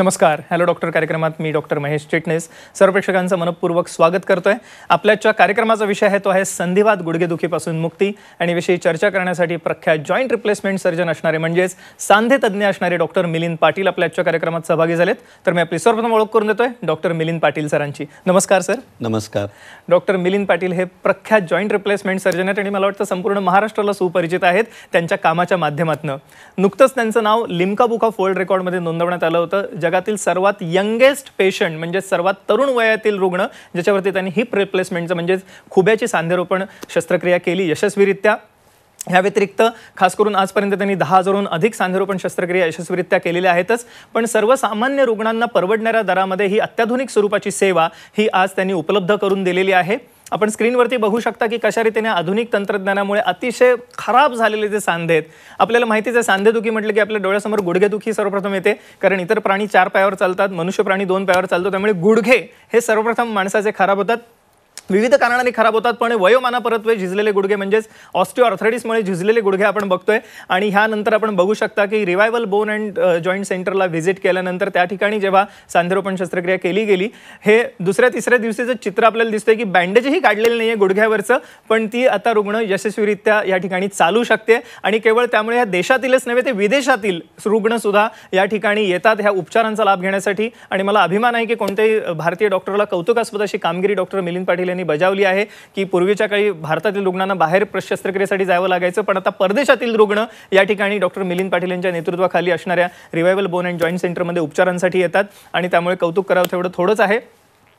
नमस्कार hello doctor कार्यक्रमात मी doctor Mahesh चिटणीस सर्व प्रेक्षकांचं मनपूर्वक स्वागत करतोय आपल्याच्या कार्यक्रमाचा विषय आहे तो आहे संधिवात गुडघेदुखीपासून मुक्ती आणि विषयी चर्चा करण्यासाठी प्रख्यात जॉईंट रिप्लेसमेंट सर्जन असणारे म्हणजेच सांधे तज्ज्ञ असणारे डॉक्टर मिलिंद पाटील आपल्याच्या कार्यक्रमात सहभागी झालेत तर मी आपली सर्वप्रथम ओळख करून देतोय डॉक्टर मिलिंद पाटील सरांची नमस्कार सर नमस्कार डॉक्टर मिलिंद पाटील हे प्रख्यात जॉईंट रिप्लेसमेंट सर्जन आहेत आणि मला वाटतं संपूर्ण महाराष्ट्राला सुपरिचित आहेत त्यांच्या कामाच्या माध्यमातून नुकतंच त्यांचं नाव लिमका ऑफ फोल्ड रेकॉर्डमध्ये नोंदवण्यात आलं होतं जगातील सर्वात यंगेस्ट पेशंट म्हणजे सर्वात तरुण वयातील रुग्ण ज्याच्यावरती त्यांनी हिप रिप्लेसमेंटचं म्हणजे खुब्याची सांधेरोपण शस्त्रक्रिया केली यशस्वीरित्या ह्या व्यतिरिक्त खास करून आजपर्यंत त्यांनी दहा हजारहून अधिक सांधेरोपण शस्त्रक्रिया यशस्वीरित्या केलेल्या आहेतच पण सर्वसामान्य रुग्णांना परवडणाऱ्या दरामध्ये ही अत्याधुनिक स्वरूपाची सेवा ही आज त्यांनी उपलब्ध करून दिलेली आहे आपण स्क्रीनवरती बघू शकता की कशा रीतीने आधुनिक तंत्रज्ञानामुळे अतिशय खराब झालेले जे सांधे आहेत आपल्याला माहितीच सांधेदुखी म्हटलं की आपल्या डोळ्यासमोर गुडघेदुखी सर्वप्रथम येते कारण इतर प्राणी चार पायावर चालतात मनुष्य प्राणी दोन पायावर चालतो त्यामुळे गुडघे हे सर्वप्रथम माणसाचे खराब होतात विविध कारणाने खराब होतात पण वयोमानापरत्वे झिजलेले गुडघे म्हणजेच ऑस्टिओ झिजलेले गुडघे आपण बघतोय आणि ह्यानंतर आपण बघू शकता की रिवायवल बोन अँड जॉईंट सेंटरला व्हिजिट केल्यानंतर त्या ठिकाणी जेव्हा सांधेरोपण शस्त्रक्रिया केली गेली हे दुसऱ्या तिसऱ्या दिवशीचं चित्र आपल्याला दिसतंय की बँडेजही काढलेलं नाही आहे गुडघ्यावरचं पण ती आता रुग्ण यशस्वीरित्या या ठिकाणी चालू शकते आणि केवळ त्यामुळे ह्या देशातीलच नव्हे ते विदेशातील रुग्णसुद्धा या ठिकाणी येतात ह्या उपचारांचा लाभ घेण्यासाठी आणि मला अभिमान आहे की कोणत्याही भारतीय डॉक्टरला कौतुकास्पद अशी कामगिरी डॉक्टर मिलिंद पाटील त्यांनी बजावली आहे की पूर्वीच्या काळी भारतातील रुग्णांना बाहेर शस्त्रक्रियेसाठी जावं लागायचं पण आता परदेशातील रुग्ण या ठिकाणी डॉक्टर मिलिंद पाटील यांच्या नेतृत्वाखाली असणाऱ्या रिवायवल बोन अँड जॉईंट सेंटरमध्ये उपचारांसाठी येतात आणि त्यामुळे कौतुक करावं तेवढं थोडंच आहे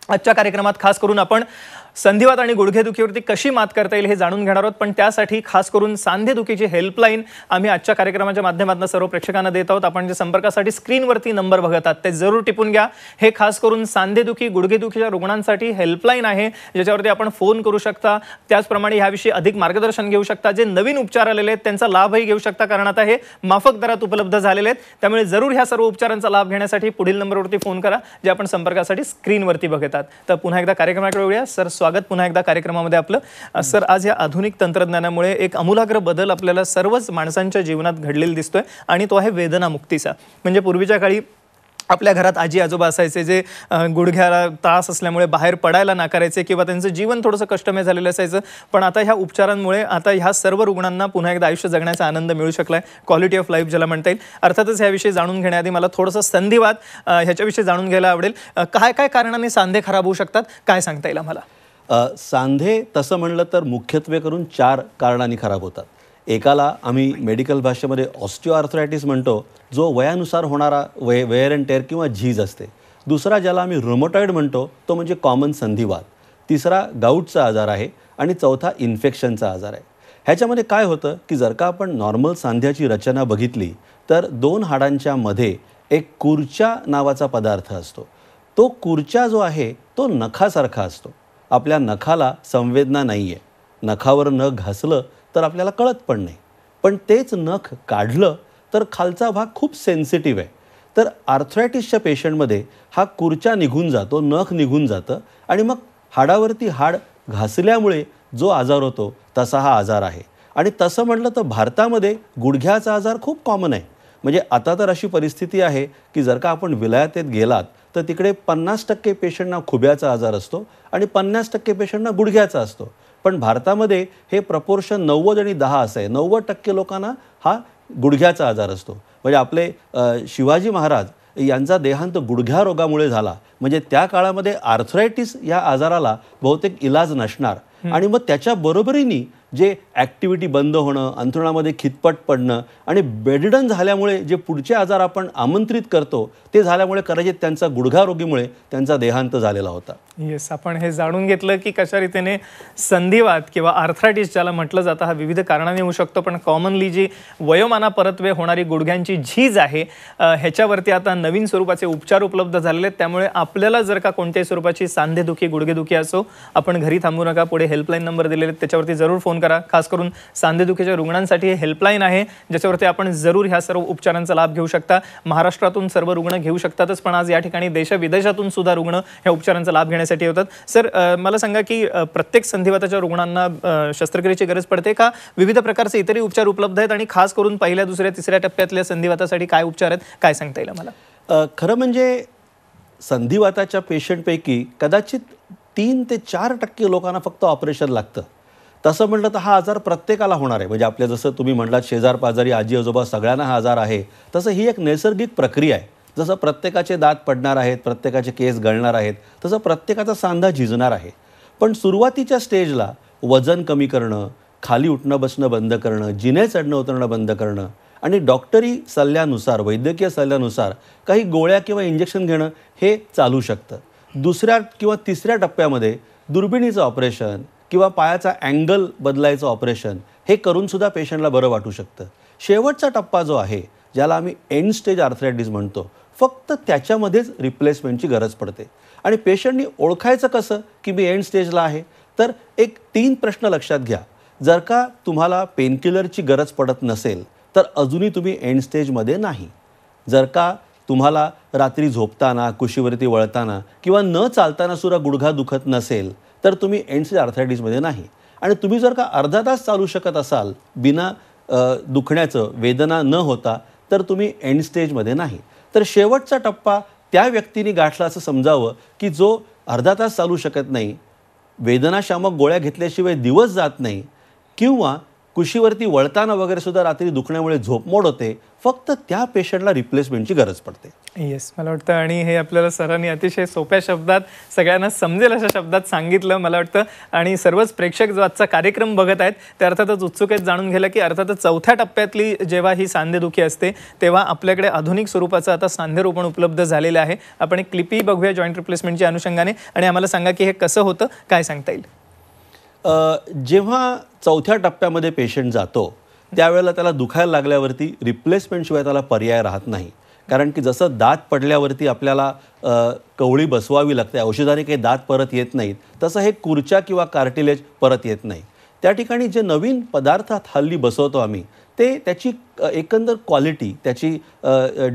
आजच्या कार्यक्रमात खास करून आपण संधिवात आणि गुडघेदुखीवरती कशी मात करता येईल हे जाणून घेणार आहोत पण त्यासाठी खास करून सांधेदुखीची हेल्पलाईन आम्ही आजच्या कार्यक्रमाच्या माध्यमातून सर्व प्रेक्षकांना देत आहोत आपण जे संपर्कासाठी स्क्रीनवरती नंबर बघत ते जरूर टिपून घ्या हे खास करून सांधेदुखी गुडघेदुखीच्या रुग्णांसाठी हेल्पलाईन आहे ज्याच्यावरती आपण फोन करू शकता त्याचप्रमाणे ह्याविषयी अधिक मार्गदर्शन घेऊ शकता जे नवीन उपचार आलेले आहेत त्यांचा लाभही घेऊ शकता कारण आता हे माफक दरात उपलब्ध झालेले आहेत त्यामुळे जरूर ह्या सर्व उपचारांचा लाभ घेण्यासाठी पुढील नंबरवरती फोन करा जे आपण संपर्कासाठी स्क्रीनवरती बघतात तर पुन्हा एकदा कार्यक्रमाकडे वळूया सर स्वागत पुन्हा एकदा कार्यक्रमामध्ये आपलं सर आज या आधुनिक तंत्रज्ञानामुळे एक अमूलाग्र बदल आपल्याला सर्वच माणसांच्या जीवनात घडलेला दिसतोय आणि तो आहे वेदनामुक्तीचा म्हणजे पूर्वीच्या काळी आपल्या घरात आजी आजोबा असायचे जे गुडघ्याला त्रास असल्यामुळे बाहेर पडायला नाकारायचे किंवा त्यांचं जीवन थोडंसं कष्टमय झालेलं असायचं पण आता ह्या उपचारांमुळे आता ह्या सर्व रुग्णांना पुन्हा एकदा आयुष्य जगण्याचा आनंद मिळू शकला आहे क्वालिटी ऑफ लाईफ ज्याला म्हणता येईल अर्थातच ह्याविषयी जाणून घेण्याआधी मला थोडंसं संधिवाद ह्याच्याविषयी जाणून घ्यायला आवडेल काय काय कारणाने सांधे खराब होऊ शकतात काय सांगता येईल आम्हाला सांधे तसं म्हणलं तर मुख्यत्वे करून चार कारणांनी खराब होतात एकाला आम्ही मेडिकल भाषेमध्ये ऑस्टिओआर्थरायटिस म्हणतो जो वयानुसार होणारा वय वेअर अँड टेअर किंवा झीज असते दुसरा ज्याला आम्ही रोमोटॉइड म्हणतो तो म्हणजे कॉमन संधिवाद तिसरा गाऊटचा आजार आहे आणि चौथा इन्फेक्शनचा आजार आहे ह्याच्यामध्ये काय होतं की जर का आपण नॉर्मल सांध्याची रचना बघितली तर दोन हाडांच्या मध्ये एक कुर्चा नावाचा पदार्थ असतो तो कुर्चा जो आहे तो नखासारखा असतो आपल्या नखाला संवेदना नाही आहे नखावर नख घासलं तर आपल्याला कळत पण नाही पण तेच नख काढलं तर खालचा भाग खूप सेन्सिटिव्ह आहे तर आर्थरायटिसच्या पेशंटमध्ये हा कुर्चा निघून जातो नख निघून जातं आणि मग हाडावरती हाड घासल्यामुळे जो आजार होतो तसा हा आजार आहे आणि तसं म्हटलं तर भारतामध्ये गुडघ्याचा आजार खूप कॉमन आहे म्हणजे आता तर अशी परिस्थिती आहे की जर का आपण विलायतेत गेलात तर तिकडे पन्नास टक्के पेशंटना खुब्याचा आजार असतो आणि पन्नास टक्के पेशंटना गुडघ्याचा असतो पण भारतामध्ये हे प्रपोर्शन नव्वद आणि दहा असं आहे नव्वद टक्के लोकांना हा गुडघ्याचा आजार असतो म्हणजे आपले शिवाजी महाराज यांचा देहांत गुडघ्या रोगामुळे झाला म्हणजे त्या काळामध्ये आर्थरायटिस या आजाराला बहुतेक इलाज नसणार आणि मग त्याच्या बरोबरीने जे ॲक्टिव्हिटी बंद होणं अंथरुणामध्ये खितपट पडणं आणि बेडडन झाल्यामुळे जे पुढचे आजार आपण आमंत्रित करतो ते झाल्यामुळे कदाचित त्यांचा गुडघारोगीमुळे त्यांचा देहांत झालेला होता येस आपण हे जाणून घेतलं की कशा रीतीने संधिवात किंवा आर्थरायटिस ज्याला म्हटलं जातं हा विविध कारणाने होऊ शकतो पण कॉमनली जी वयोमाना परतवे होणारी गुडघ्यांची झीज आहे ह्याच्यावरती आता नवीन स्वरूपाचे उपचार उपलब्ध झालेले आहेत त्यामुळे आपण आपल्याला जर का कोणत्याही स्वरूपाची सांधेदुखी गुडघेदुखी असो आपण घरी थांबू नका पुढे हेल्पलाईन नंबर दिलेले त्याच्यावरती जरूर फोन करा खास करून सांधेदुखीच्या रुग्णांसाठी हेल्पलाईन आहे ज्याच्यावरती आपण जरूर ह्या सर्व उपचारांचा लाभ घेऊ शकता महाराष्ट्रातून सर्व रुग्ण घेऊ शकतातच पण आज या ठिकाणी देशविदेशातून सुद्धा रुग्ण ह्या उपचारांचा लाभ घेण्यासाठी होतात सर मला सांगा की प्रत्येक संधिवाताच्या रुग्णांना शस्त्रक्रियेची गरज पडते का विविध प्रकारचे इतरही उपचार उपलब्ध आहेत आणि खास करून पहिल्या दुसऱ्या तिसऱ्या टप्प्यातल्या संधिवातासाठी काय उपचार आहेत काय सांगता येईल मला खरं म्हणजे संधिवाताच्या पेशंटपैकी कदाचित तीन ते चार टक्के लोकांना फक्त ऑपरेशन लागतं तसं म्हटलं तर हा आजार प्रत्येकाला होणार आहे म्हणजे आपल्या जसं तुम्ही म्हणलात शेजार पाजारी आजी आजोबा सगळ्यांना हा आजार आहे तसं ही एक नैसर्गिक प्रक्रिया आहे जसं प्रत्येकाचे दात पडणार आहेत प्रत्येकाचे केस गळणार आहेत तसं प्रत्येकाचा सांधा झिजणार आहे पण सुरुवातीच्या स्टेजला वजन कमी करणं खाली उठणं बसणं बंद करणं जिने चढणं उतरणं बंद करणं आणि डॉक्टरी सल्ल्यानुसार वैद्यकीय सल्ल्यानुसार काही गोळ्या किंवा इंजेक्शन घेणं हे चालू शकतं दुसऱ्या किंवा तिसऱ्या टप्प्यामध्ये दुर्बिणीचं ऑपरेशन किंवा पायाचा अँगल बदलायचं ऑपरेशन हे करूनसुद्धा पेशंटला बरं वाटू शकतं शेवटचा टप्पा जो आहे ज्याला आम्ही एंड स्टेज आर्थरायटिस म्हणतो फक्त त्याच्यामध्येच रिप्लेसमेंटची गरज पडते आणि पेशंटनी ओळखायचं कसं की मी एंड स्टेजला आहे तर एक तीन प्रश्न लक्षात घ्या जर का तुम्हाला पेनकिलरची गरज पडत नसेल तर अजूनही तुम्ही एंड स्टेजमध्ये नाही जर का तुम्हाला रात्री झोपताना कुशीवरती वळताना किंवा न चालताना सुद्धा गुडघा दुखत नसेल तर तुम्ही एंड स्टेज आर्थरायटिसमध्ये नाही आणि तुम्ही जर का अर्धा तास चालू शकत असाल बिना दुखण्याचं वेदना न होता तर तुम्ही एंड स्टेजमध्ये नाही तर शेवटचा टप्पा त्या व्यक्तीने गाठला असं समजावं की जो अर्धा तास चालू शकत नाही वेदनाशामक गोळ्या घेतल्याशिवाय दिवस जात नाही किंवा कुशीवरती वळताना वगैरे सुद्धा रात्री दुखण्यामुळे झोपमोड होते फक्त त्या पेशंटला रिप्लेसमेंटची गरज पडते येस मला वाटतं आणि हे आपल्याला सरांनी अतिशय सोप्या शब्दात सगळ्यांना समजेल अशा शब्दात सांगितलं मला वाटतं आणि सर्वच प्रेक्षक जो आजचा कार्यक्रम बघत आहेत ते अर्थातच उत्सुक आहेत जाणून घ्यायला की अर्थातच चौथ्या टप्प्यातली जेव्हा ही सांधेदुखी असते तेव्हा आपल्याकडे आधुनिक स्वरूपाचं आता सांधेरोपण उपलब्ध झालेलं आहे आपण एक क्लिपही बघूया जॉईंट रिप्लेसमेंटच्या अनुषंगाने आणि आम्हाला सांगा की हे कसं होतं काय सांगता येईल जेव्हा चौथ्या टप्प्यामध्ये पेशंट जातो त्यावेळेला त्याला दुखायला लागल्यावरती रिप्लेसमेंटशिवाय त्याला पर्याय राहत नाही कारण की जसं दात पडल्यावरती आपल्याला कवळी बसवावी लागते औषधाने काही दात परत येत नाहीत तसं हे कुर्च्या किंवा कार्टिलेज परत येत नाही त्या ठिकाणी जे नवीन पदार्थात हल्ली बसवतो आम्ही ते त्याची एकंदर क्वालिटी त्याची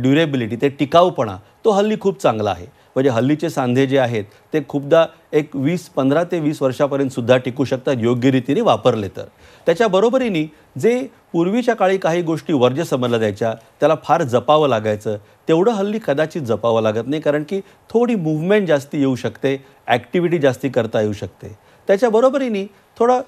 ड्युरेबिलिटी ते टिकाऊपणा तो हल्ली खूप चांगला आहे म्हणजे हल्लीचे सांधे जे आहेत ते खूपदा एक वीस पंधरा ते वीस वर्षापर्यंत सुद्धा टिकू शकतात योग्य रीतीने वापरले तर त्याच्याबरोबरीने जे पूर्वीच्या काळी काही गोष्टी वर्ज्य समजल्या जायच्या त्याला फार जपावं लागायचं तेवढं हल्ली कदाचित जपावं लागत नाही कारण की थोडी मुवमेंट जास्ती येऊ शकते ॲक्टिव्हिटी जास्ती करता येऊ शकते त्याच्याबरोबरीने थोडं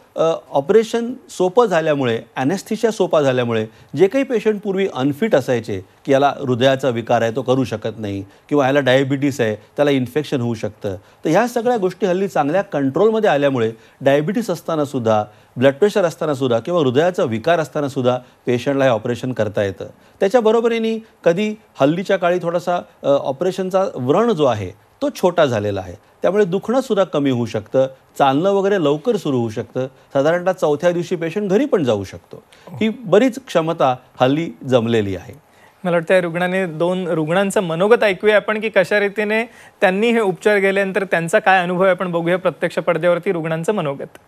ऑपरेशन सोपं झाल्यामुळे ॲनेस्थिशिया सोपा झाल्यामुळे जे काही पेशंट पूर्वी अनफिट असायचे की याला हृदयाचा विकार आहे तो करू शकत नाही किंवा याला डायबिटीस आहे त्याला इन्फेक्शन होऊ शकतं तर ह्या सगळ्या गोष्टी हल्ली चांगल्या कंट्रोलमध्ये आल्यामुळे डायबिटीस असतानासुद्धा ब्लड प्रेशर असतानासुद्धा किंवा हृदयाचा विकार असतानासुद्धा पेशंटला हे ऑपरेशन करता येतं त्याच्याबरोबरीने कधी हल्लीच्या काळी थोडासा ऑपरेशनचा व्रण जो आहे तो छोटा झालेला आहे त्यामुळे दुखणं सुद्धा कमी होऊ शकतं चालणं वगैरे लवकर सुरू होऊ शकतं साधारणतः चौथ्या दिवशी पेशंट घरी पण जाऊ शकतो ही बरीच क्षमता हल्ली जमलेली आहे मला वाटतं या रुग्णाने दोन रुग्णांचं मनोगत ऐकूया आपण की कशा रीतीने त्यांनी हे उपचार केल्यानंतर त्यांचा काय अनुभव आहे आपण बघूया प्रत्यक्ष पडद्यावरती रुग्णांचं मनोगत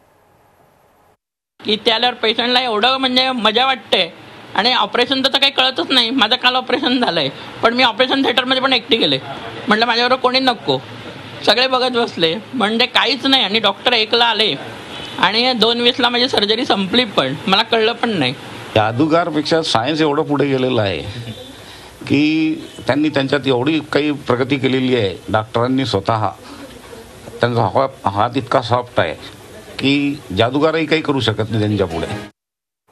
की त्याला पेशंटला एवढं म्हणजे मजा वाटते आणि ऑपरेशन तर काही कळतच नाही माझं काल ऑपरेशन झालंय पण मी ऑपरेशन थिएटरमध्ये पण एकटी गेले म्हटलं माझ्याबरोबर कोणी नको सगळे बघत बसले म्हणजे काहीच नाही आणि डॉक्टर एकला आले आणि दोन वीसला माझी सर्जरी संपली पण मला कळलं पण नाही जादूगारपेक्षा सायन्स एवढं पुढे गेलेलं आहे की त्यांनी त्यांच्यात एवढी काही प्रगती केलेली आहे डॉक्टरांनी स्वतः त्यांचा हात इतका सॉफ्ट आहे की जादूगारही काही करू शकत नाही त्यांच्या पुढे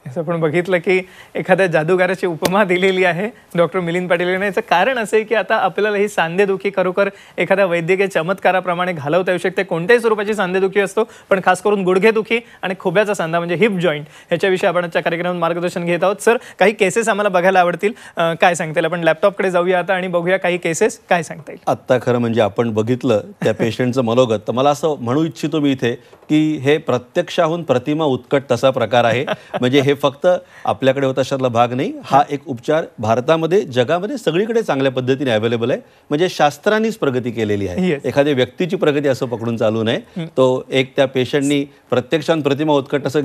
असं आपण बघितलं की एखाद्या जादूगाराची उपमा दिलेली आहे डॉक्टर मिलिंद पाटील यांना याचं कारण असं आहे की आता आपल्याला ही सांधेदुखी खरोखर एखाद्या वैद्यकीय चमत्काराप्रमाणे घालवता येऊ शकते कोणत्याही स्वरूपाची सांधेदुखी असतो पण खास करून गुडघेदुखी आणि खुब्याचा सांधा म्हणजे हिप जॉईंट ह्याच्याविषयी आपण आजच्या कार्यक्रमात मार्गदर्शन घेत आहोत सर काही केसेस आम्हाला बघायला आवडतील काय सांगता येईल आपण लॅपटॉपकडे जाऊया आता आणि बघूया काही केसेस काय सांगता येईल आत्ता खरं म्हणजे आपण बघितलं त्या पेशंटचं मनोगत तर मला असं म्हणू इच्छितो मी इथे की हे प्रत्यक्षाहून प्रतिमा उत्कट तसा प्रकार आहे म्हणजे हे फक्त आपल्याकडे होता भाग नाही हा एक उपचार भारतामध्ये जगामध्ये सगळीकडे चांगल्या पद्धतीने अवेलेबल आहे म्हणजे शास्त्रांनीच प्रगती केलेली आहे एखाद्या व्यक्तीची प्रगती असं पकडून चालू नये तो एक त्या पेशंटनी प्रत्यक्षात प्रतिमा उत्कट असं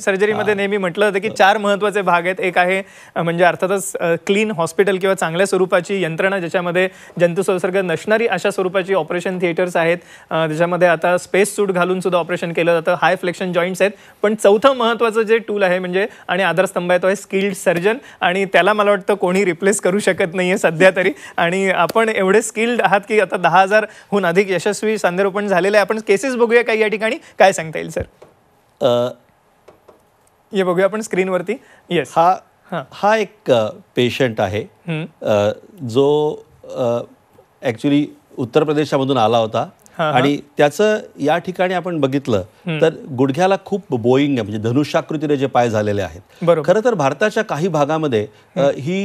सर्जरीमध्ये नेहमी म्हटलं होतं की चार महत्वाचे भाग आहेत एक आहे म्हणजे अर्थातच क्लीन हॉस्पिटल किंवा चांगल्या स्वरूपाची यंत्रणा ज्याच्यामध्ये जंतू संसर्ग नसणारी अशा स्वरूपाची ऑपरेशन थिएटर्स आहेत ज्याच्यामध्ये आता स्पेस सूट घालून सुद्धा ऑपरेशन केलं जातं हाय फ्लेक्शन जॉईंट्स आहेत पण चौथं चौथं जे टूल आहे म्हणजे आणि आधारस्तंभ आहे तो आहे स्किल्ड सर्जन आणि त्याला मला वाटतं कोणी रिप्लेस करू शकत नाही सध्या तरी आणि आपण एवढे स्किल्ड आहात की आता दहा हजारहून अधिक यशस्वी सांधारोपण झालेलं आहे आपण केसेस बघूया काही या ठिकाणी काय सांगता येईल सर हे बघूया आपण स्क्रीनवरती येस हा हा एक पेशंट आहे जो ॲक्च्युली उत्तर प्रदेशामधून आला होता आणि त्याचं या ठिकाणी आपण बघितलं तर गुडघ्याला खूप बोईंग आहे म्हणजे धनुष्याकृतीने जे पाय झालेले आहेत खरं तर भारताच्या काही भागामध्ये ही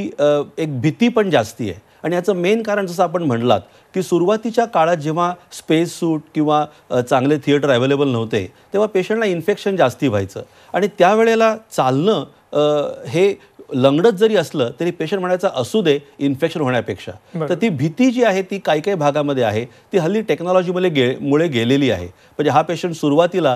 एक भीती पण जास्ती आहे आणि याचं मेन कारण जसं आपण म्हणलात की सुरुवातीच्या काळात जेव्हा स्पेस सूट किंवा चांगले थिएटर अवेलेबल नव्हते तेव्हा पेशंटला इन्फेक्शन जास्ती व्हायचं आणि त्यावेळेला चालणं हे लंगडत जरी असलं तरी पेशंट म्हणायचं असू दे इन्फेक्शन होण्यापेक्षा तर ती भीती जी आहे ती काही काही भागामध्ये आहे ती हल्ली टेक्नॉलॉजीमध्ये गे मुळे गेलेली आहे म्हणजे हा पेशंट सुरुवातीला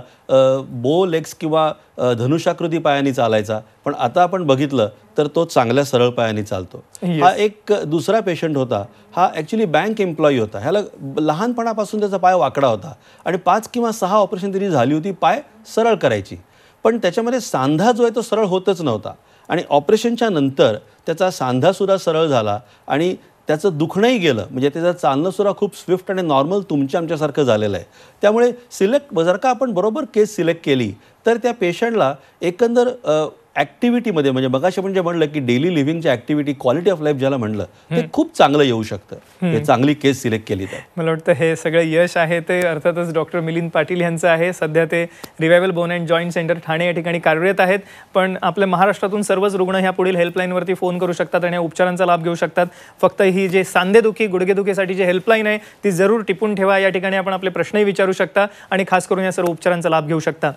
बो लेग्स किंवा धनुषाकृती पायाने चालायचा पण आता आपण बघितलं तर तो चांगल्या सरळ पायाने चालतो हा एक दुसरा पेशंट होता हा ॲक्च्युली बँक एम्प्लॉई होता ह्याला लहानपणापासून त्याचा पाय वाकडा होता आणि पाच किंवा सहा ऑपरेशन तरी झाली होती पाय सरळ करायची पण त्याच्यामध्ये सांधा जो आहे तो सरळ होतच नव्हता आणि ऑपरेशनच्या नंतर त्याचा सांधासुरा सरळ झाला आणि त्याचं दुखणंही गेलं म्हणजे त्याचं चालणंसुद्धा खूप स्विफ्ट आणि नॉर्मल तुमच्या आमच्यासारखं झालेलं आहे त्यामुळे सिलेक्ट जर का आपण बरोबर केस सिलेक्ट केली तर त्या पेशंटला एकंदर ॲक्टिव्हिटीमध्ये म्हणजे मगाशी आपण जे म्हणलं की डेली लिव्हिंगच्या ऍक्टिव्हिटी क्वालिटी ऑफ लाईफ ज्याला म्हणलं ते खूप चांगलं येऊ शकतं हे चांगली केस सिलेक्ट केली तर मला वाटतं हे सगळं यश आहे ते अर्थातच डॉक्टर मिलिंद पाटील यांचं आहे सध्या ते revival bone and joint centre Thane या ठिकाणी कार्यरत आहेत पण आपल्या महाराष्ट्रातून सर्वच रुग्ण ह्या पुढील हेल्पलाईनवरती फोन करू शकतात आणि उपचारांचा लाभ घेऊ शकतात फक्त ही जे सांधेदुखी गुडघेदुखीसाठी जे हेल्पलाईन आहे ती जरूर टिपून ठेवा या ठिकाणी आपण आपले प्रश्नही विचारू शकता आणि खास करून या सर्व उपचारांचा लाभ घेऊ शकता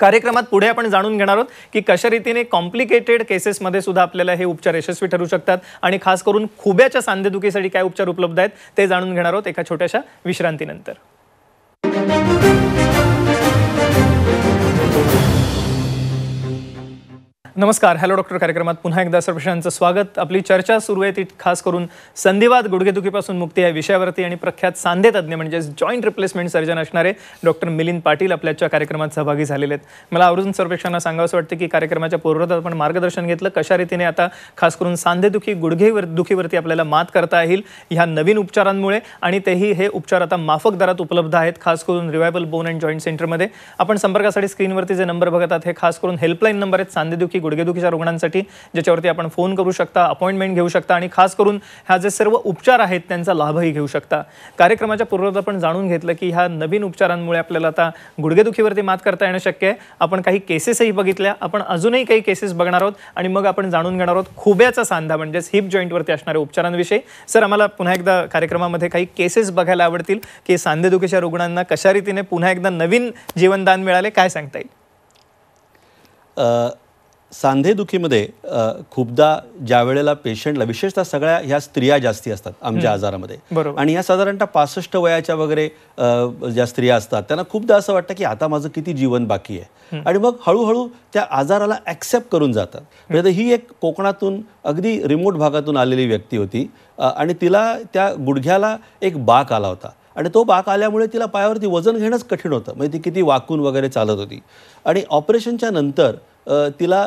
कार्यक्रमात पुढे आपण जाणून घेणार आहोत की कशा रीतीने कॉम्प्लिकेटेड केसेसमध्ये सुद्धा आपल्याला हे उपचार यशस्वी ठरू शकतात आणि खास करून खुब्याच्या सांधेदुखीसाठी काय उपचार उपलब्ध आहेत ते जाणून घेणार आहोत एका छोट्याशा विश्रांतीनंतर नमस्कार हॅलो डॉक्टर कार्यक्रमात पुन्हा एकदा सर्वांचं स्वागत आपली चर्चा सुरू आहे ती खास करून संधिवाद गुडघेदुखीपासून मुक्ती या विषयावरती आणि प्रख्यात सांधेतज्ञ म्हणजे जॉईंट रिप्लेसमेंट सर्जन असणारे डॉक्टर मिलिंद पाटील आपल्याच्या कार्यक्रमात सहभागी झालेले आहेत मला आवर्जून सर्वेक्षांना सांगावं वाटतं की कार्यक्रमाच्या पूर्वत आपण मार्गदर्शन घेतलं कशा रीतीने आता खास करून सांधेदुखी गुडघेवर दुखीवरती आपल्याला मात करता येईल ह्या नवीन उपचारांमुळे आणि तेही हे उपचार आता माफक दरात उपलब्ध आहेत खास करून रिवायबल बोन अँड जॉईंट सेंटरमध्ये आपण संपर्कासाठी स्क्रीनवरती जे नंबर बघतात हे खास करून हेल्पलाईन नंबर आहेत सांधेदुखी गुडघेदुखीच्या रुग्णांसाठी ज्याच्यावरती आपण फोन करू शकता अपॉइंटमेंट घेऊ शकता आणि खास करून ह्या जे सर्व उपचार आहेत त्यांचा लाभही घेऊ शकता कार्यक्रमाच्या पूर्वत आपण जाणून घेतलं की ह्या नवीन उपचारांमुळे आपल्याला आता गुडघेदुखीवरती मात करता येणं शक्य आहे आपण काही केसेसही बघितल्या आपण अजूनही काही केसेस बघणार आहोत आणि मग आपण जाणून घेणार आहोत खुब्याचा सांधा म्हणजेच हिप जॉईंटवरती असणाऱ्या उपचारांविषयी सर आम्हाला पुन्हा एकदा कार्यक्रमामध्ये काही केसेस बघायला आवडतील की सांधेदुखीच्या रुग्णांना कशा रीतीने पुन्हा एकदा नवीन जीवनदान मिळाले काय सांगता येईल सांधेदुखीमध्ये खूपदा ज्या वेळेला पेशंटला विशेषतः सगळ्या ह्या स्त्रिया जास्ती असतात आमच्या आजारामध्ये आणि ह्या साधारणतः पासष्ट वयाच्या वगैरे ज्या स्त्रिया असतात त्यांना खूपदा असं वाटतं की आता माझं किती जीवन बाकी आहे आणि मग हळूहळू त्या आजाराला ॲक्सेप्ट करून जातात म्हणजे ही एक कोकणातून अगदी रिमोट भागातून आलेली व्यक्ती होती आणि तिला त्या गुडघ्याला एक बाक आला होता आणि तो बाक आल्यामुळे तिला पायावरती वजन घेणंच कठीण होतं म्हणजे ती किती वाकून वगैरे चालत होती आणि ऑपरेशनच्या नंतर तिला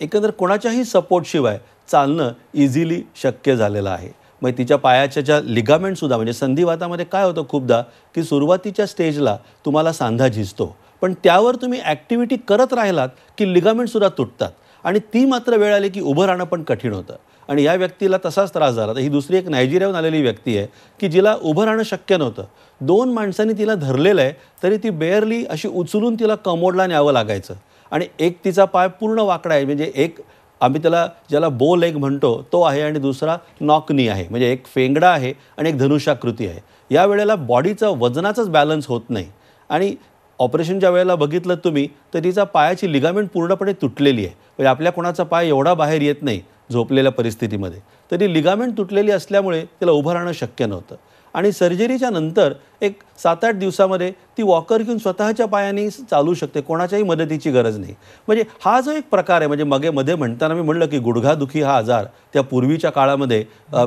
एकंदर कोणाच्याही सपोर्टशिवाय चालणं इझिली शक्य झालेलं आहे मग तिच्या पायाच्या ज्या लिगामेंटसुद्धा म्हणजे संधिवातामध्ये काय होतं खूपदा की सुरुवातीच्या स्टेजला तुम्हाला सांधा झिजतो पण त्यावर तुम्ही ॲक्टिव्हिटी करत राहिलात की लिगामेंटसुद्धा तुटतात आणि ती मात्र वेळ आली की उभं राहणं पण कठीण होतं आणि या व्यक्तीला तसाच त्रास झाला तर ही दुसरी एक नायजेरियाहून आलेली व्यक्ती आहे की जिला उभं राहणं शक्य नव्हतं दोन माणसांनी तिला धरलेलं आहे तरी ती बेअरली अशी उचलून तिला कमोडला न्यावं लागायचं आणि एक तिचा पाय पूर्ण वाकडा आहे म्हणजे एक आम्ही त्याला ज्याला बो लेग म्हणतो तो आहे आणि दुसरा नॉकनी आहे म्हणजे एक फेंगडा आहे आणि एक धनुष्याकृती आहे या वेळेला बॉडीचं वजनाचंच बॅलन्स होत नाही आणि ऑपरेशनच्या वेळेला बघितलं तुम्ही तर तिचा पायाची लिगामेंट पूर्णपणे तुटलेली आहे म्हणजे आपल्या कोणाचा पाय एवढा बाहेर येत नाही झोपलेल्या परिस्थितीमध्ये तरी लिगामेंट तुटलेली असल्यामुळे तिला उभं राहणं शक्य नव्हतं आणि सर्जरीच्या नंतर एक सात आठ दिवसामध्ये ती वॉकर घेऊन स्वतःच्या पायाने चालू शकते कोणाच्याही मदतीची गरज नाही म्हणजे हा जो एक प्रकार आहे म्हणजे मगे मध्ये म्हणताना मी म्हणलं की गुडघादुखी हा आजार त्या पूर्वीच्या काळामध्ये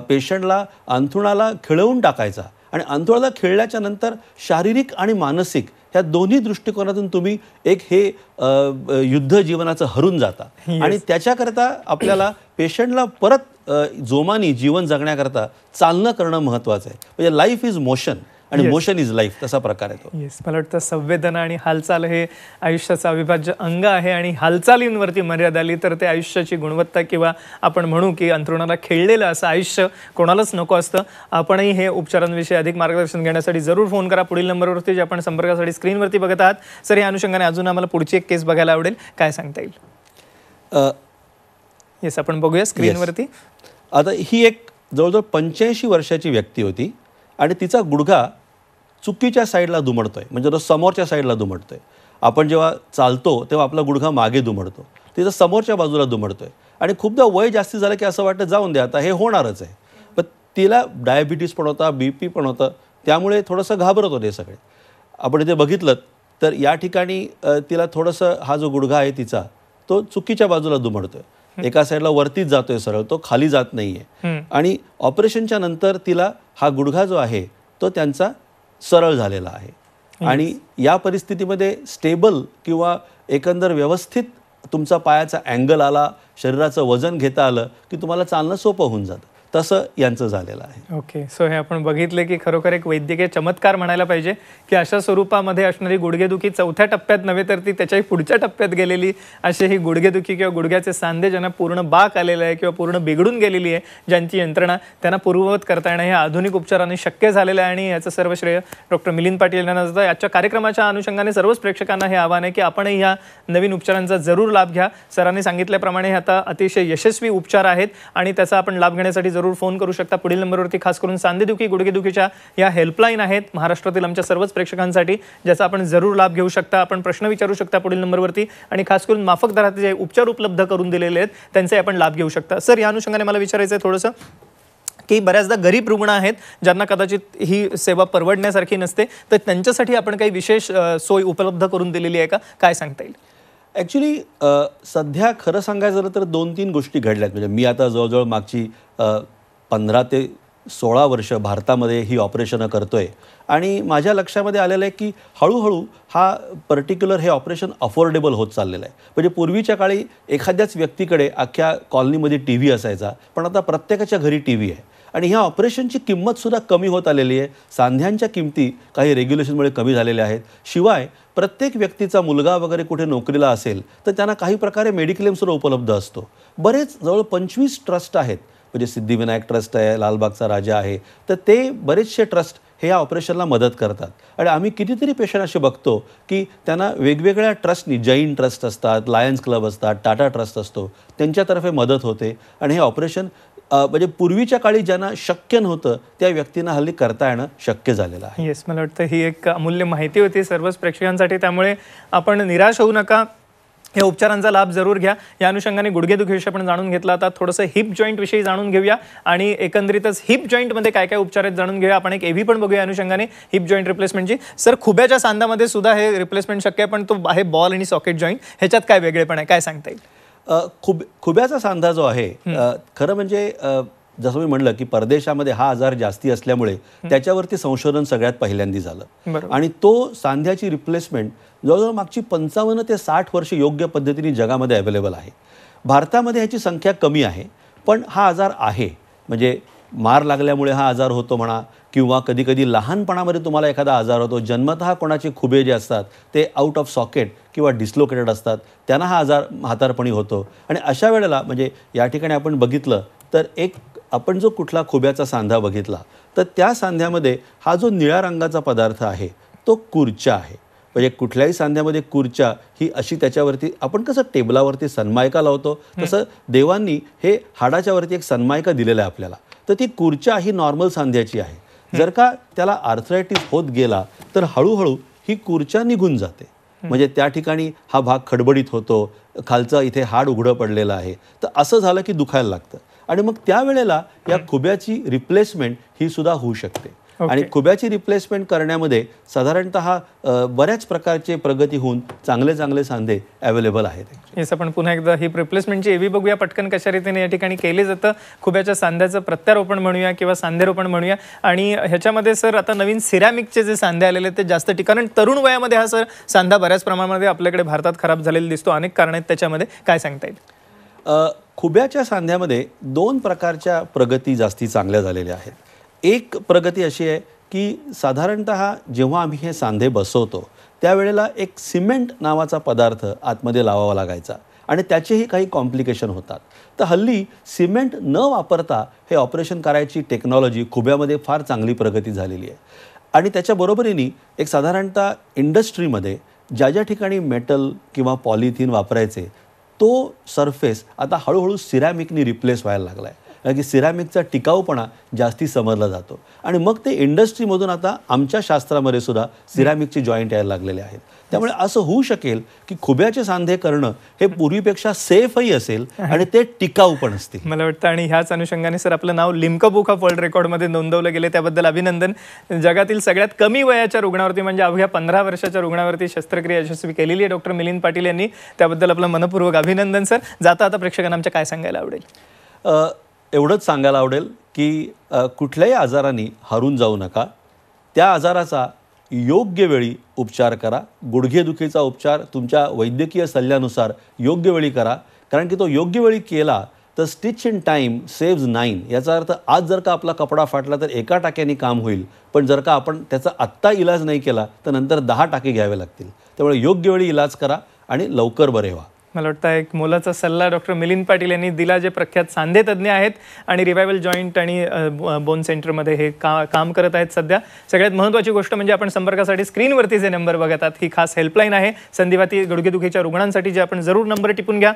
पेशंटला अंथुणाला खिळवून टाकायचा आणि अंथुळाला खेळल्याच्या नंतर शारीरिक आणि मानसिक ह्या दोन्ही दृष्टिकोनातून तुम्ही एक हे युद्ध जीवनाचं हरून जाता आणि त्याच्याकरता आपल्याला पेशंटला परत जोमानी जीवन जगण्याकरता चालणं करणं महत्वाचं आहे म्हणजे लाईफ इज मोशन आणि मोशन इज लाईफ तसा प्रकार येतो येस मला वाटतं संवेदना आणि हालचाल हे आयुष्याचं अविभाज्य अंग आहे आणि हालचालींवरती मर्यादा आली तर ते आयुष्याची गुणवत्ता किंवा आपण म्हणू की अंतरुणाला खेळलेलं असं आयुष्य कोणालाच नको असतं आपणही हे उपचारांविषयी अधिक मार्गदर्शन घेण्यासाठी जरूर फोन करा पुढील नंबरवरती जे आपण संपर्कासाठी स्क्रीनवरती बघत आहात सर या अनुषंगाने अजून आम्हाला पुढची एक केस बघायला आवडेल काय सांगता येईल येस आपण बघूया स्क्रीनवरती आता ही एक जवळजवळ पंच्याऐंशी वर्षाची व्यक्ती होती आणि तिचा गुडघा चुकीच्या साईडला दुमडतोय आहे म्हणजे तो समोरच्या साईडला दुमडतो आहे आपण जेव्हा चालतो तेव्हा आपला गुडघा मागे दुमडतो तिचा समोरच्या बाजूला दुमडतो आहे आणि खूपदा वय जास्ती झालं की असं वाटतं जाऊन द्या आता हे होणारच आहे पण तिला डायबिटीज पण होता बी पी पण होतं त्यामुळे थोडंसं घाबरत होते सगळे आपण इथे बघितलं तर या ठिकाणी तिला थोडंसं हा जो गुडघा आहे तिचा तो चुकीच्या बाजूला दुमडतोय आहे एका साईडला वरतीच जातोय सरळ तो खाली जात नाहीये आणि ऑपरेशनच्या नंतर तिला हा गुडघा जो आहे तो त्यांचा सरळ झालेला आहे आणि या परिस्थितीमध्ये स्टेबल किंवा एकंदर व्यवस्थित तुमचा पायाचा अँगल आला शरीराचं वजन घेता आलं की तुम्हाला चालणं सोपं होऊन जातं तसं यांचं झालेलं आहे ओके सो हे आपण बघितलं की खरोखर एक वैद्यकीय चमत्कार म्हणायला पाहिजे की अशा स्वरूपामध्ये असणारी गुडघेदुखी चौथ्या टप्प्यात नव्हे तर ती त्याच्याही पुढच्या टप्प्यात गेलेली असे ही गुडघेदुखी किंवा गुडघ्याचे सांधे ज्यांना पूर्ण बाक आलेलं आहे किंवा पूर्ण बिघडून गेलेली आहे ज्यांची यंत्रणा त्यांना पूर्ववत करता येणं हे आधुनिक उपचाराने शक्य झालेलं आहे आणि याचं सर्व श्रेय डॉक्टर मिलिंद पाटील यांना जातं आजच्या कार्यक्रमाच्या अनुषंगाने सर्वच प्रेक्षकांना हे आव्हान आहे की आपणही ह्या नवीन उपचारांचा जरूर लाभ घ्या सरांनी सांगितल्याप्रमाणे आता अतिशय यशस्वी उपचार आहेत आणि त्याचा आपण लाभ घेण्यासाठी जरूर फोन करू शकता पुढील नंबरवरती खास करून सांदेदुखी गुडघेदुखीच्या या हेल्पलाईन आहेत महाराष्ट्रातील आमच्या सर्वच प्रेक्षकांसाठी ज्याचा आपण जरूर लाभ घेऊ शकता आपण प्रश्न विचारू शकता पुढील नंबरवरती आणि खास करून माफक दरात जे उपचार उपलब्ध करून दिलेले आहेत त्यांचे आपण लाभ घेऊ शकता सर या अनुषंगाने मला विचारायचं आहे थोडंसं की बऱ्याचदा गरीब रुग्ण आहेत ज्यांना कदाचित ही सेवा परवडण्यासारखी नसते तर त्यांच्यासाठी आपण काही विशेष सोय उपलब्ध करून दिलेली आहे का काय सांगता येईल ॲक्च्युली सध्या खरं सांगायचं झालं तर दोन तीन गोष्टी घडल्यात म्हणजे मी आता जवळजवळ मागची पंधरा ते सोळा वर्ष भारतामध्ये ही ऑपरेशनं करतो आहे आणि माझ्या लक्षामध्ये आलेलं आहे की हळूहळू हा पर्टिक्युलर हे ऑपरेशन अफोर्डेबल होत चाललेलं आहे म्हणजे पूर्वीच्या काळी एखाद्याच व्यक्तीकडे अख्ख्या कॉलनीमध्ये टी व्ही असायचा पण आता प्रत्येकाच्या घरी टी व्ही आहे आणि ह्या ऑपरेशनची किंमतसुद्धा कमी होत आलेली आहे सांध्यांच्या किमती काही रेग्युलेशनमुळे कमी झालेल्या आहेत शिवाय प्रत्येक व्यक्तीचा मुलगा वगैरे कुठे नोकरीला असेल तर त्यांना काही प्रकारे मेडिक्लेमसुद्धा उपलब्ध असतो बरेच जवळ पंचवीस ट्रस्ट आहेत म्हणजे सिद्धिविनायक ट्रस्ट आहे लालबागचा राजा आहे तर ते बरेचसे ट्रस्ट हे या ऑपरेशनला मदत करतात आणि आम्ही कितीतरी पेशंट असे बघतो की त्यांना वेगवेगळ्या ट्रस्टनी जैन ट्रस्ट असतात लायन्स क्लब असतात टाटा ट्रस्ट असतो त्यांच्यातर्फे मदत होते आणि हे ऑपरेशन म्हणजे पूर्वीच्या काळी ज्यांना शक्य नव्हतं त्या व्यक्तींना हल्ली करता येणं शक्य झालेलं आहे येस मला वाटतं ही एक अमूल्य माहिती होती सर्वच प्रेक्षकांसाठी त्यामुळे आपण निराश होऊ नका या उपचारांचा लाभ जरूर घ्या या अनुषंगाने गुडघेदुखीविषयी आपण जाणून घेतला आता थोडंसं हिप जॉईंटविषयी जाणून घेऊया आणि एकंदरीतच हिप जॉईंटमध्ये काय काय उपचार आहेत जाणून घेऊया आपण एक एव्ही पण बघूया अनुषंगाने हिप जॉईंट रिप्लेसमेंटची सर खुब्याच्या सांधामध्ये सुद्धा हे रिप्लेसमेंट शक्य आहे पण तो आहे बॉल आणि सॉकेट जॉईंट ह्याच्यात काय वेगळेपण आहे काय सांगता येईल खुब खुब्याचा सांधा जो आहे खरं म्हणजे जसं मी म्हणलं की परदेशामध्ये हा आजार जास्ती असल्यामुळे त्याच्यावरती संशोधन सगळ्यात पहिल्यांदी झालं आणि तो सांध्याची रिप्लेसमेंट जवळजवळ मागची पंचावन्न ते साठ वर्ष योग्य पद्धतीने जगामध्ये अवेलेबल आहे भारतामध्ये ह्याची संख्या कमी आहे पण हा आजार आहे म्हणजे मार लागल्यामुळे हा आजार होतो म्हणा किंवा कधीकधी लहानपणामध्ये तुम्हाला एखादा आजार होतो जन्मतः कोणाचे खुबे जे असतात ते आउट ऑफ सॉकेट किंवा डिस्लोकेटेड असतात त्यांना हा आजार म्हातारपणी होतो आणि अशा वेळेला म्हणजे या ठिकाणी आपण बघितलं तर एक आपण जो कुठला खुब्याचा सांधा बघितला तर त्या सांध्यामध्ये हा जो निळ्या रंगाचा पदार्थ आहे तो कुर्चा आहे म्हणजे कुठल्याही सांध्यामध्ये कुर्चा ही अशी त्याच्यावरती आपण कसं टेबलावरती सन्मायका लावतो तसं देवांनी हे हाडाच्यावरती एक सन्मायका दिलेलं आहे आपल्याला तर ती कुर्चा ही नॉर्मल सांध्याची आहे जर का त्याला आर्थरायटिस होत गेला तर हळूहळू ही कुर्चा निघून जाते म्हणजे त्या ठिकाणी हा भाग खडबडीत होतो खालचा इथे हाड उघडं पडलेलं आहे तर असं झालं की दुखायला लागतं आणि मग त्यावेळेला या खुब्याची रिप्लेसमेंट ही सुद्धा होऊ शकते आणि खुब्याची रिप्लेसमेंट करण्यामध्ये साधारणतः बऱ्याच प्रकारचे प्रगती होऊन चांगले चांगले सांधे अवेलेबल आहेत येस आपण पुन्हा एकदा ही रिप्लेसमेंटची एव्ही बघूया पटकन कशा रीतीने या ठिकाणी केले जातं खुब्याच्या सांध्याचं प्रत्यारोपण म्हणूया किंवा सांधेरोपण म्हणूया आणि ह्याच्यामध्ये सर आता नवीन सिरॅमिकचे जे सांधे आलेले ते जास्त ठिकाण तरुण वयामध्ये हा सर सांधा बऱ्याच प्रमाणामध्ये आपल्याकडे भारतात खराब झालेला दिसतो अनेक कारण आहेत त्याच्यामध्ये काय सांगता येईल खुब्याच्या सांध्यामध्ये दोन प्रकारच्या प्रगती जास्ती चांगल्या झालेल्या आहेत एक प्रगती अशी आहे की साधारणतः जेव्हा आम्ही हे सांधे बसवतो त्यावेळेला एक सिमेंट नावाचा पदार्थ आतमध्ये लावावा लागायचा आणि त्याचेही काही कॉम्प्लिकेशन होतात तर हल्ली सिमेंट न वापरता हे ऑपरेशन करायची टेक्नॉलॉजी खुब्यामध्ये फार चांगली प्रगती झालेली आहे आणि त्याच्याबरोबरीने एक साधारणतः इंडस्ट्रीमध्ये ज्या ज्या ठिकाणी मेटल किंवा पॉलिथिन वापरायचे तो सरफेस आता हळूहळू सिरॅमिकनी रिप्लेस व्हायला लागला आहे की सिरॅमिकचा टिकाऊपणा जास्ती समजला जातो आणि मग ते इंडस्ट्रीमधून आता आमच्या शास्त्रामध्ये सुद्धा सिरामिकचे जॉईंट यायला लागलेले आहेत त्यामुळे असं होऊ शकेल की खुब्याचे सांधे करणं हे पूर्वीपेक्षा सेफही असेल आणि ते टिकाऊ पण असतील मला वाटतं आणि ह्याच अनुषंगाने सर आपलं नाव लिमका ऑफ वर्ल्ड रेकॉर्डमध्ये नोंदवलं गेलं त्याबद्दल अभिनंदन जगातील सगळ्यात कमी वयाच्या रुग्णावरती म्हणजे अवघ्या पंधरा वर्षाच्या रुग्णावरती शस्त्रक्रिया यशस्वी केलेली आहे डॉक्टर मिलिंद पाटील यांनी त्याबद्दल आपलं मनपूर्वक अभिनंदन सर जाता आता प्रेक्षकांना आमच्या काय सांगायला आवडेल एवढंच सांगायला आवडेल की कुठल्याही आजाराने हरून जाऊ नका त्या आजाराचा योग्य वेळी उपचार करा गुडघेदुखीचा उपचार तुमच्या वैद्यकीय सल्ल्यानुसार योग्य वेळी करा कारण की तो योग्य वेळी केला तर stitch in time saves nine याचा अर्थ आज जर का आपला कपडा फाटला तर एका टाक्याने काम होईल पण जर का आपण त्याचा आत्ता इलाज नाही केला तर नंतर दहा टाके घ्यावे लागतील त्यामुळे योग्य वेळी इलाज करा आणि लवकर बरे व्हा मला वाटतं एक मोलाचा सल्ला डॉक्टर मिलिंद पाटील यांनी दिला जे प्रख्यात सांधे तज्ज्ञ आहेत आणि रिवायवल जॉईंट आणि बोन सेंटरमध्ये हे का काम करत आहेत सध्या सगळ्यात महत्त्वाची गोष्ट म्हणजे आपण संपर्कासाठी स्क्रीनवरती जे नंबर बघतात ही खास हेल्पलाईन आहे संधिवाती गुडघेदुखीच्या रुग्णांसाठी जे आपण जरूर नंबर टिपून घ्या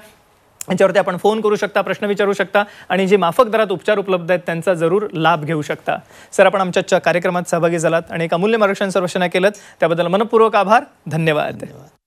यांच्यावरती आपण फोन करू शकता प्रश्न विचारू शकता आणि जे माफक दरात उपचार उपलब्ध आहेत त्यांचा जरूर लाभ घेऊ शकता सर आपण आमच्या कार्यक्रमात सहभागी झालात आणि एक अमूल्य मार्गदर्शन सर्वेक्षणा केलं त्याबद्दल मनपूर्वक आभार धन्यवाद